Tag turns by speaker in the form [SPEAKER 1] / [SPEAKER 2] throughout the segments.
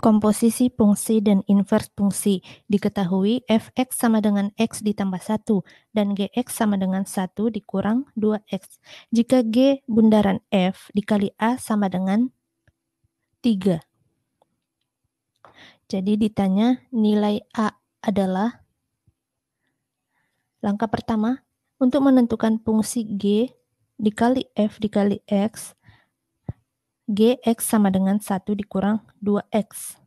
[SPEAKER 1] Komposisi fungsi dan invers fungsi diketahui fx sama dengan x ditambah 1 dan gx sama dengan 1 dikurang 2x. Jika g bundaran f dikali a sama dengan 3. Jadi ditanya nilai a adalah langkah pertama untuk menentukan fungsi g dikali f dikali x Gx sama dengan 1 dikurang 2x.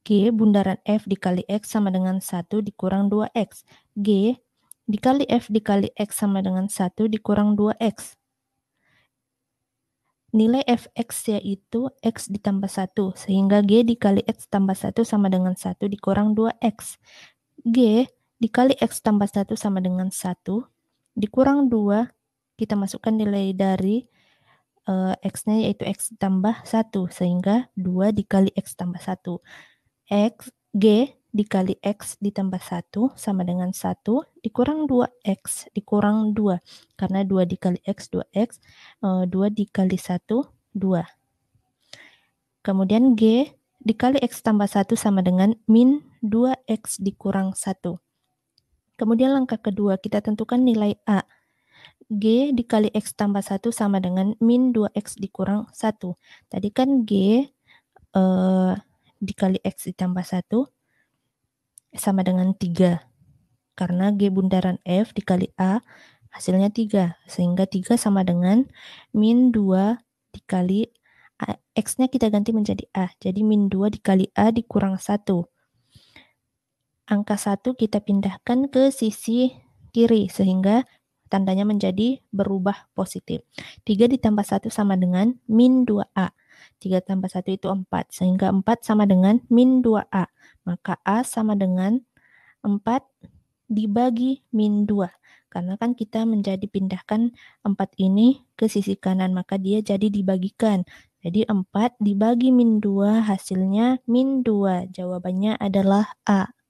[SPEAKER 1] G bundaran F dikali X sama dengan 1 dikurang 2X. G dikali F dikali X sama dengan 1 dikurang 2X. Nilai Fx yaitu X ditambah 1, sehingga G dikali X tambah 1 sama dengan 1 dikurang 2X. G dikali X tambah 1 sama dengan 1, dikurang 2, kita masukkan nilai dari uh, X-nya yaitu X tambah 1 sehingga 2 dikali X tambah 1. X, G dikali X ditambah 1 sama dengan 1 dikurang 2X dikurang 2 karena 2 dikali X 2X, uh, 2 dikali 1 2. Kemudian G dikali X tambah 1 sama dengan min 2X dikurang 1. Kemudian langkah kedua kita tentukan nilai A G dikali X tambah 1 sama dengan min 2X dikurang 1. Tadi kan G uh, dikali X ditambah 1 sama dengan 3. Karena G bundaran F dikali A hasilnya 3. Sehingga 3 sama dengan min 2 dikali X-nya kita ganti menjadi A. Jadi min 2 dikali A dikurang 1. Angka 1 kita pindahkan ke sisi kiri sehingga tandanya menjadi berubah positif. 3 ditambah 1 sama dengan min 2A. 3 tambah 1 itu 4, sehingga 4 sama dengan min 2A. Maka A sama dengan 4 dibagi min 2. Karena kan kita menjadi pindahkan 4 ini ke sisi kanan, maka dia jadi dibagikan. Jadi 4 dibagi min 2 hasilnya min 2. Jawabannya adalah A.